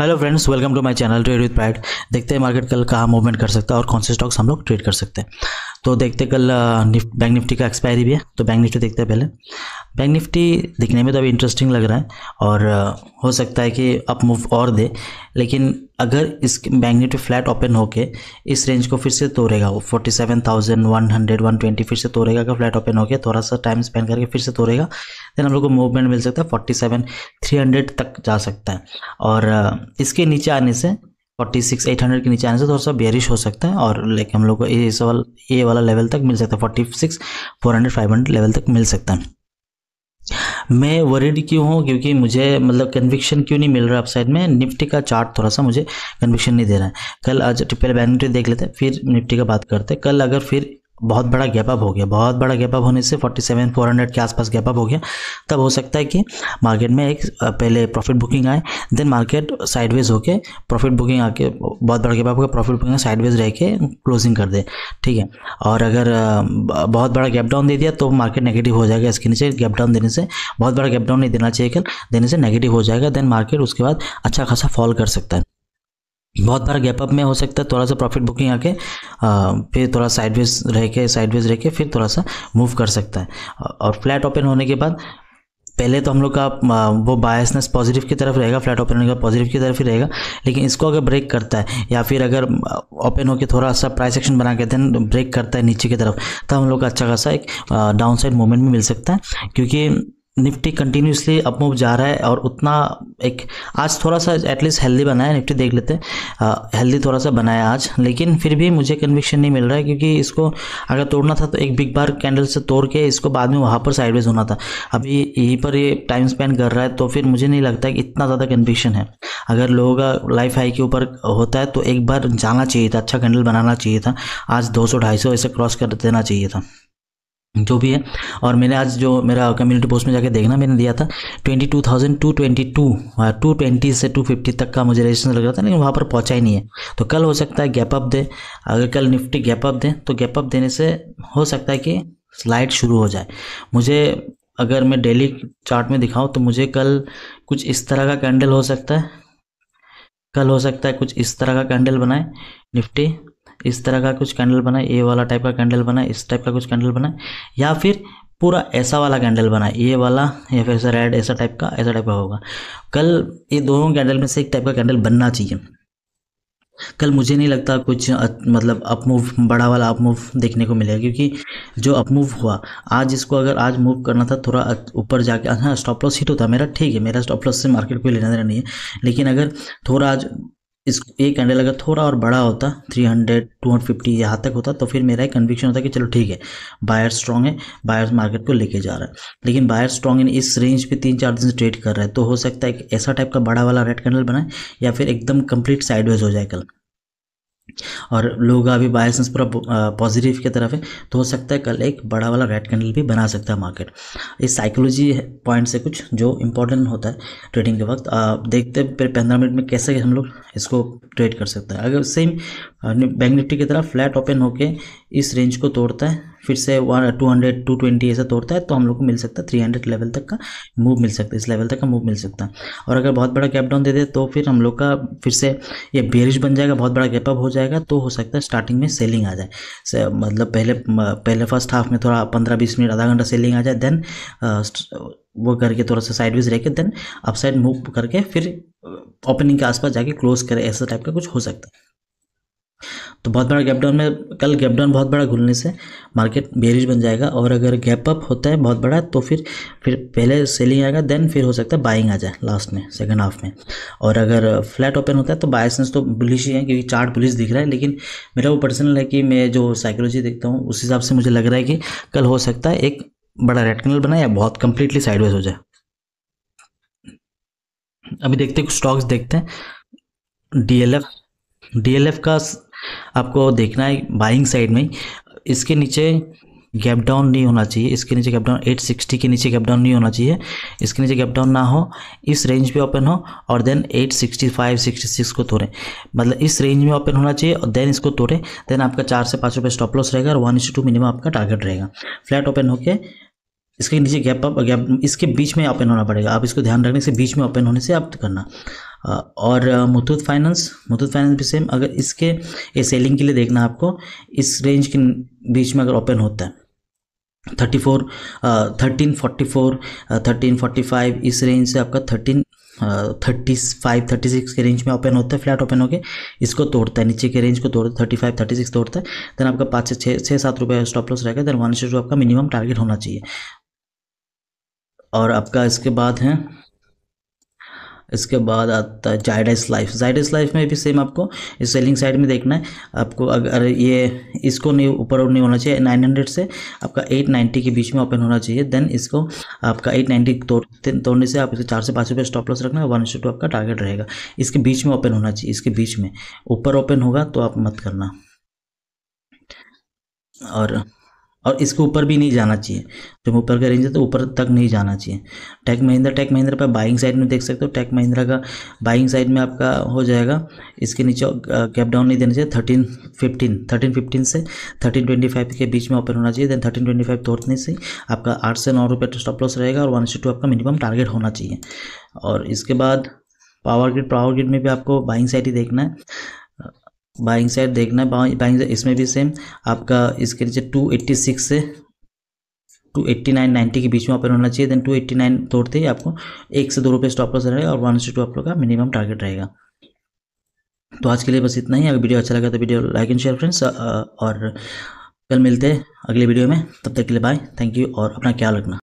hello friends welcome to my channel trade with pride देखते हैं market कल कहाँ मूवमेंट कर सकता है और कौन से स्टॉक्स हम लोग ट्रेड कर सकते हैं तो देखते कल निफ्ट, बैंक निफ्टी का एक्सपायरी भी है तो बैंक निफ्टी देखते हैं पहले बैंक निफ्टी दिखने में तो अभी इंटरेस्टिंग लग रहा है और हो सकता है कि अप मूव और दे लेकिन अगर इस बैंक निफ्टी फ्लैट ओपन होके इस रेंज को फिर से तोड़ेगा वो forty seven thousand one hundred one twenty फिर से तोड़ेगा अगर फ्लैट ओपन होकर थोड़ा सा टाइम स्पेंड करके फिर से तोड़ेगा देन हम लोग को मूवमेंट मिल सकता है फोर्टी सेवन थ्री हंड्रेड तक जा सकता है और इसके नीचे आने से 46 800 के नीचे आने से थोड़ा सा बेरिश हो सकता है और लाइक हम लोग को इस वाल ये वाला लेवल तक मिल सकता है forty six four hundred five hundred level तक मिल सकता है मैं वरीड क्यों हूँ क्योंकि मुझे मतलब कन्विक्शन क्यों नहीं मिल रहा है अपसाइड में निफ्टी का चार्ट थोड़ा सा मुझे कन्विक्शन नहीं दे रहा है कल आज ट्रिपल बैंक निफ्टी देख लेते हैं फिर निफ्टी का बात करते हैं कल अगर फिर बहुत बड़ा गैप अप हो गया बहुत बड़ा गैप अप होने से 47 400 के आसपास गैप अप हो गया तब हो सकता है कि मार्केट में एक पहले प्रॉफिट बुकिंग आए देन मार्केट साइडवेज होके प्रॉफिट बुकिंग आके बहुत बड़ा गैप अप होगा प्रॉफिट बुकिंग साइडवेज रह के क्लोजिंग कर दे ठीक है और अगर बहुत बड़ा गैप डाउन दे दिया तो मार्केट नेगेटिव हो जाएगा इसके नीचे गैप डाउन देने से बहुत बड़ा गैप डाउन नहीं देना चाहिए कल देने से नेगेटिव हो जाएगा देन मार्केट उसके बाद अच्छा खासा फॉल कर सकता है बहुत बार गैप अप में हो सकता है थोड़ा सा प्रॉफिट बुकिंग आके फिर थोड़ा साइडवेज रह के साइडवेज रह के फिर थोड़ा सा मूव कर सकता है और फ्लैट ओपन होने के बाद पहले तो हम लोग का वो बायसनेस पॉजिटिव की तरफ रहेगा फ्लैट ओपन होने का पॉजिटिव की तरफ ही रहेगा लेकिन इसको अगर ब्रेक करता है या फिर अगर ओपन होकर थोड़ा सा प्राइस एक्शन बना के देन ब्रेक करता है नीचे की तरफ तो हम लोग का अच्छा खासा एक डाउन साइड मूवमेंट भी मिल सकता है क्योंकि निफ्टी कंटिन्यूसली मूव जा रहा है और उतना एक आज थोड़ा सा एटलीस्ट हेल्दी बनाया निफ्टी देख लेते हैं हेल्दी थोड़ा सा बनाया आज लेकिन फिर भी मुझे कन्विक्शन नहीं मिल रहा है क्योंकि इसको अगर तोड़ना था तो एक बिग बार कैंडल से तोड़ के इसको बाद में वहाँ पर साइडवेज होना था अभी यहीं पर ये टाइम स्पेंड कर रहा है तो फिर मुझे नहीं लगता कि इतना ज़्यादा कन्विक्शन है अगर लोगों का लाइफ हाई के ऊपर होता है तो एक बार जाना चाहिए था अच्छा कैंडल बनाना चाहिए था आज दो सौ ढाई सौ ऐसे क्रॉस कर देना चाहिए था जो भी है और मैंने आज जो मेरा कम्युनिटी पोस्ट में जाके देखना मैंने दिया था twenty two thousand two twenty two two twenty से टू फिफ्टी तक का मुझे रजिस्ट्रेशन लग रहा था लेकिन वहाँ पर पहुँचा ही नहीं है तो कल हो सकता है गैप अप दे अगर कल निफ्टी गैप अप दे तो गैप अप देने से हो सकता है कि स्लाइड शुरू हो जाए मुझे अगर मैं डेली चार्ट में दिखाऊँ तो मुझे कल कुछ इस तरह का कैंडल हो सकता है कल हो सकता है कुछ इस तरह का कैंडल बनाए निफ्टी इस तरह का कुछ कैंडल बनाए ये वाला टाइप का कैंडल बनाए इस टाइप का कुछ कैंडल बनाए या फिर पूरा ऐसा वाला कैंडल बनाए ये वाला या फिर ऐसा रेड ऐसा टाइप का ऐसा टाइप का होगा कल ये दोनों कैंडल में से एक टाइप का कैंडल बनना चाहिए कल मुझे नहीं लगता कुछ मतलब अपमूव बड़ा वाला अपमूव देखने को मिलेगा क्योंकि जो अपमूव हुआ आज इसको अगर आज मूव करना था थोड़ा ऊपर जाके हाँ स्टॉप लॉस हिट होता मेरा ठीक है मेरा स्टॉप लॉस से मार्केट को लेना देना नहीं है लेकिन अगर थोड़ा आज इस एक कैंडल अगर थोड़ा और बड़ा होता 300, 250 यहाँ तक होता तो फिर मेरा एक कन्विक्शन होता कि चलो ठीक है बायर स्ट्रांग है बायर मार्केट को लेके जा रहा है लेकिन बायर स्ट्रांग इन इस रेंज पे तीन चार दिन ट्रेड कर रहा है तो हो सकता है एक ऐसा टाइप का बड़ा वाला रेड कैंडल बनाए या फिर एकदम कंप्लीट साइडवेज हो जाए कल और लोग अभी बायसेंस पूरा पॉजिटिव की तरफ है तो हो सकता है कल एक बड़ा वाला रेड कैंडल भी बना सकता है मार्केट ये साइकोलॉजी पॉइंट से कुछ जो इंपॉर्टेंट होता है ट्रेडिंग के वक्त आ, देखते हैं फिर पंद्रह मिनट में कैसे हम लोग इसको ट्रेड कर सकते हैं अगर सेम बैंक निफ्टी की तरह फ्लैट ओपन होकर इस रेंज को तोड़ता है फिर से one two hundred two twenty ऐसा तोड़ता है तो हम लोग को मिल सकता है थ्री हंड्रेड लेवल तक का मूव मिल सकता है इस लेवल तक का मूव मिल सकता है और अगर बहुत बड़ा गैप डाउन दे दे तो फिर हम लोग का फिर से ये बेरिश बन जाएगा बहुत बड़ा गैप अप हो जाएगा तो हो सकता है स्टार्टिंग में सेलिंग आ जाए मतलब पहले पहले फर्स्ट हाफ में थोड़ा पंद्रह बीस मिनट आधा घंटा सेलिंग आ जाए देन वो करके थोड़ा सा साइड रह के देन अपसाइड मूव करके फिर ओपनिंग के आसपास जाके क्लोज करें ऐसा टाइप का कुछ हो सकता है तो बहुत बड़ा गैप डाउन में कल गैप डाउन बहुत बड़ा घुलने से मार्केट बेरिश बन जाएगा और अगर गैप अप होता है बहुत बड़ा तो फिर फिर पहले सेलिंग आएगा देन फिर हो सकता है बाइंग आ जाए लास्ट में सेकंड हाफ में और अगर फ्लैट ओपन होता है तो बाय सेंस तो बुलिश ही है क्योंकि चार्ट बुलिश दिख रहा है लेकिन मेरा वो पर्सनल है कि मैं जो साइकोलॉजी देखता हूँ उस हिसाब से मुझे लग रहा है कि कल हो सकता है एक बड़ा रेड कैनल बनाए या बहुत कंप्लीटली साइडवेज हो जाए अभी देखते कुछ स्टॉक्स देखते हैं डीएलएफ डीएलएफ का आपको देखना है बाइंग साइड में इसके नीचे गैप डाउन नहीं होना चाहिए इसके नीचे गैप डाउन 860 के नीचे गैप डाउन नहीं होना चाहिए इसके नीचे गैप डाउन ना हो इस रेंज पे ओपन हो और देन 865 66 को तोड़ें मतलब इस रेंज में ओपन होना चाहिए और देन इसको तोड़ें देन आपका चार से पाँच रुपये स्टॉप लॉस रहेगा और वन टू मिनिमम आपका टारगेट रहेगा फ्लैट ओपन होकर इसके नीचे गैप अप गैप इसके बीच में ओपन होना पड़ेगा आप इसको ध्यान रखने से बीच में ओपन होने से आप करना और मुथूत फाइनेंस मुथूत फाइनेंस भी सेम अगर इसके ये सेलिंग के लिए देखना आपको इस रेंज के बीच में अगर ओपन होता है thirty four thirteen forty four thirteen forty five इस रेंज से आपका thirteen thirty five thirty six के रेंज में ओपन होता है फ्लैट ओपन होकर इसको तोड़ता है नीचे के रेंज को तोड़ता है थर्टी फाइव थर्टी सिक्स तोड़ता है देन आपका पाँच से छः छः सात रुपये स्टॉप लॉस रहेगा देन वन से टू आपका मिनिमम टारगेट होना चाहिए और आपका इसके बाद है इसके बाद आता है जाइडस लाइफ जाइडस लाइफ में भी सेम आपको इस सेलिंग साइड में देखना है आपको अगर ये इसको नहीं ऊपर नहीं होना चाहिए 900 से आपका 890 के बीच में ओपन होना चाहिए देन इसको आपका 890 तोड़ तोड़ने से आप इसे चार से पाँच रुपये स्टॉप लॉस रखना है वन टू आपका टारगेट रहेगा इसके बीच में ओपन होना चाहिए इसके बीच में ऊपर ओपन होगा तो आप मत करना और और इसके ऊपर भी नहीं जाना चाहिए जब ऊपर का रेंज है तो ऊपर तक नहीं जाना चाहिए टेक महिंद्रा टेक महिंद्रा पर बाइंग साइड में देख सकते हो टेक महिंद्रा का बाइंग साइड में आपका हो जाएगा इसके नीचे कैप डाउन नहीं देना चाहिए थर्टीन फिफ्टीन थर्टीन फिफ्टीन से थर्टीन ट्वेंटी फाइव के बीच में ओपन होना चाहिए देन थर्टीन ट्वेंटी फाइव तोड़ने से आपका आठ से नौ रुपये स्टॉप लॉस रहेगा और वन से टू आपका मिनिमम टारगेट होना चाहिए और इसके बाद पावर ग्रिड पावर ग्रिड में भी आपको बाइंग साइड ही देखना है बाइंग साइड देखना बाइंग इसमें भी सेम आपका इसके नीचे टू एट्टी सिक्स से टू एट्टी नाइन नाइन्टी के बीच में ओपन होना चाहिए देन टू एट्टी नाइन तोड़ते ही आपको एक से दो रुपये स्टॉप लॉस रहेगा और वन से टू आप लोग का मिनिमम टारगेट रहेगा तो आज के लिए बस इतना ही अगर वीडियो अच्छा लगा तो video like and share friends और कल मिलते हैं अगले वीडियो में तब तक के लिए बाय थैंक यू और अपना ख्याल रखना